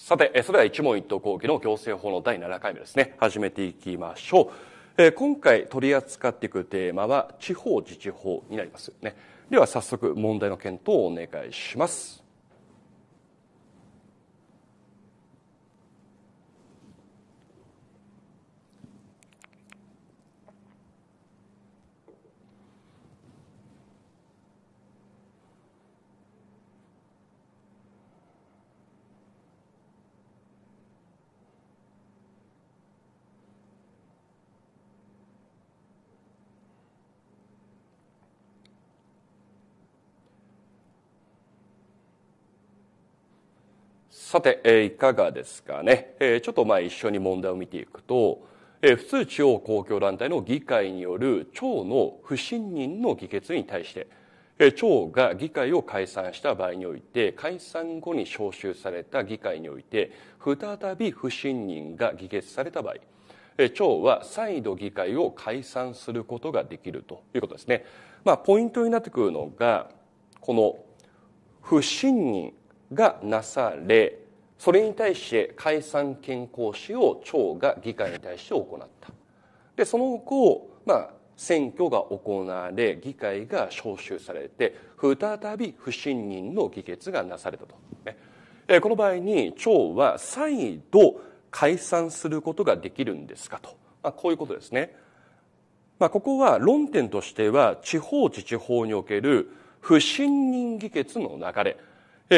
さて、それでは一問一答講義の行政法の第7回目ですね、始めていきましょう。えー、今回取り扱っていくテーマは地方自治法になりますね。では早速問題の検討をお願いします。さて、えいかがですかね。えちょっとまあ一緒に問題を見ていくと、え普通地方公共団体の議会による町の不信任の議決に対して、え町が議会を解散した場合において、解散後に招集された議会において、再び不信任が議決された場合、町は再度議会を解散することができるということですね。まあ、ポイントになってくるのが、この不信任がなされそれに対して解散権行使を町が議会に対して行ったでその後、まあ、選挙が行われ議会が招集されて再び不信任の議決がなされたと、ね、この場合に町は再度解散することができるんですかと、まあ、こういうことですね、まあ、ここは論点としては地方自治法における不信任議決の流れ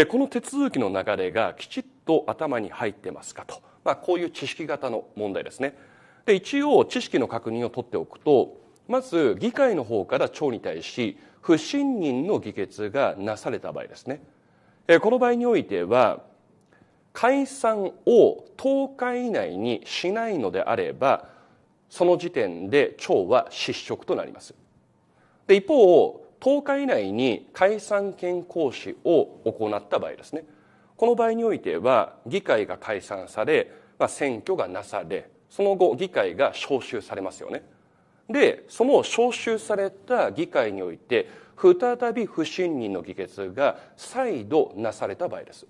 この手続きの流れがきちっと頭に入ってますかと、まあ、こういう知識型の問題ですねで一応知識の確認を取っておくとまず議会の方から長に対し不信任の議決がなされた場合ですねこの場合においては解散を10日以内にしないのであればその時点で長は失職となりますで一方10日以内に解散権行使を行った場合ですねこの場合においては議会が解散され、まあ、選挙がなされその後議会が招集されますよねでその招集された議会において再び不信任の議決が再度なされた場合です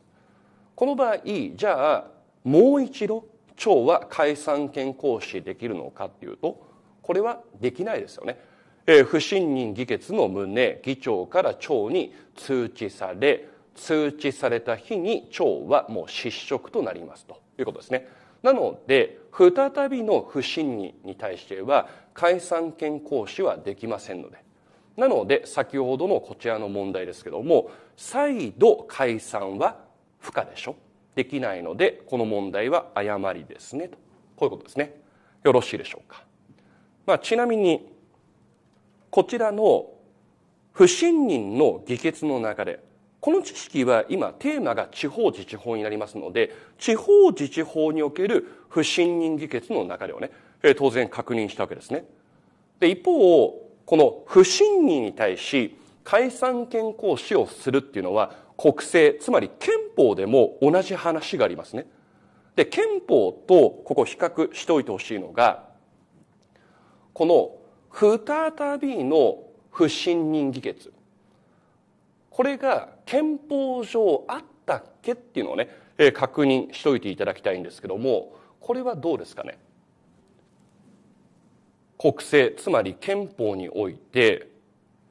この場合じゃあもう一度町は解散権行使できるのかっていうとこれはできないですよね不信任議決の旨、議長から長に通知され、通知された日に長はもう失職となりますということですね。なので、再びの不信任に対しては、解散権行使はできませんので。なので、先ほどのこちらの問題ですけども、再度解散は不可でしょできないので、この問題は誤りですね。と。こういうことですね。よろしいでしょうか。まあ、ちなみに、こちらの不信任の議決の流れこの知識は今テーマが地方自治法になりますので地方自治法における不信任議決の流れをね当然確認したわけですね。で一方この不信任に対し解散権行使をするっていうのは国政つまり憲法でも同じ話がありますね。で憲法とここ比較しておいてほしいのがこの再びの不信任議決これが憲法上あったっけっていうのをね、え確認しといていただきたいんですけどもこれはどうですかね国政つまり憲法において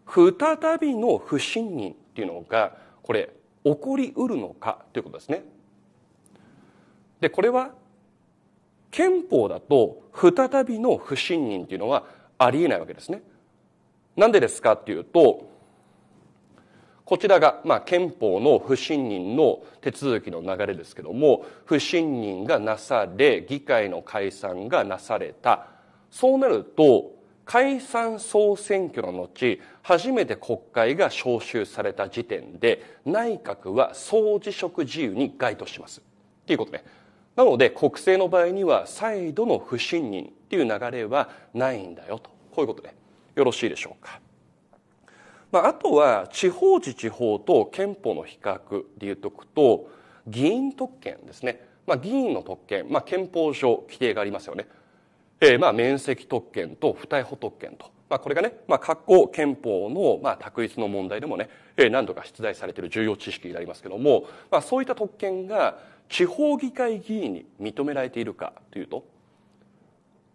再びの不信任っていうのがこれ起こりうるのかということですね。でこれは憲法だと再びの不信任っていうのはありえないわけですね。なんでですかっていうと、こちらが、まあ、憲法の不信任の手続きの流れですけども、不信任がなされ、議会の解散がなされた。そうなると、解散総選挙の後、初めて国会が召集された時点で、内閣は総辞職自由に該当します。っていうことね。なので、国政の場合には、再度の不信任っていう流れはないんだよとこういうことでよろしいでしょうか。まあ、あとは地方自治法と憲法の比較で言うとくと議員特権ですね、まあ、議員の特権、まあ、憲法上規定がありますよね、えー、まあ面積特権と不逮捕特権と、まあ、これがね、まあ、括弧憲法のまあ択一の問題でもね、えー、何度か出題されている重要知識になりますけども、まあ、そういった特権が地方議会議員に認められているかというと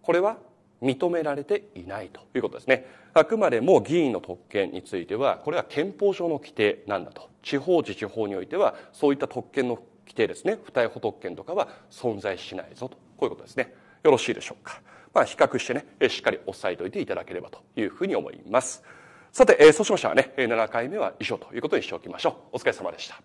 これは認められていないということですねあくまでも議員の特権についてはこれは憲法上の規定なんだと地方自治法においてはそういった特権の規定ですね不逮捕特権とかは存在しないぞとこういうことですねよろしいでしょうか、まあ、比較してねしっかり押さえておいていただければというふうに思いますさて、えそうしましたらね、7回目は以上ということにしておきましょう。お疲れ様でした。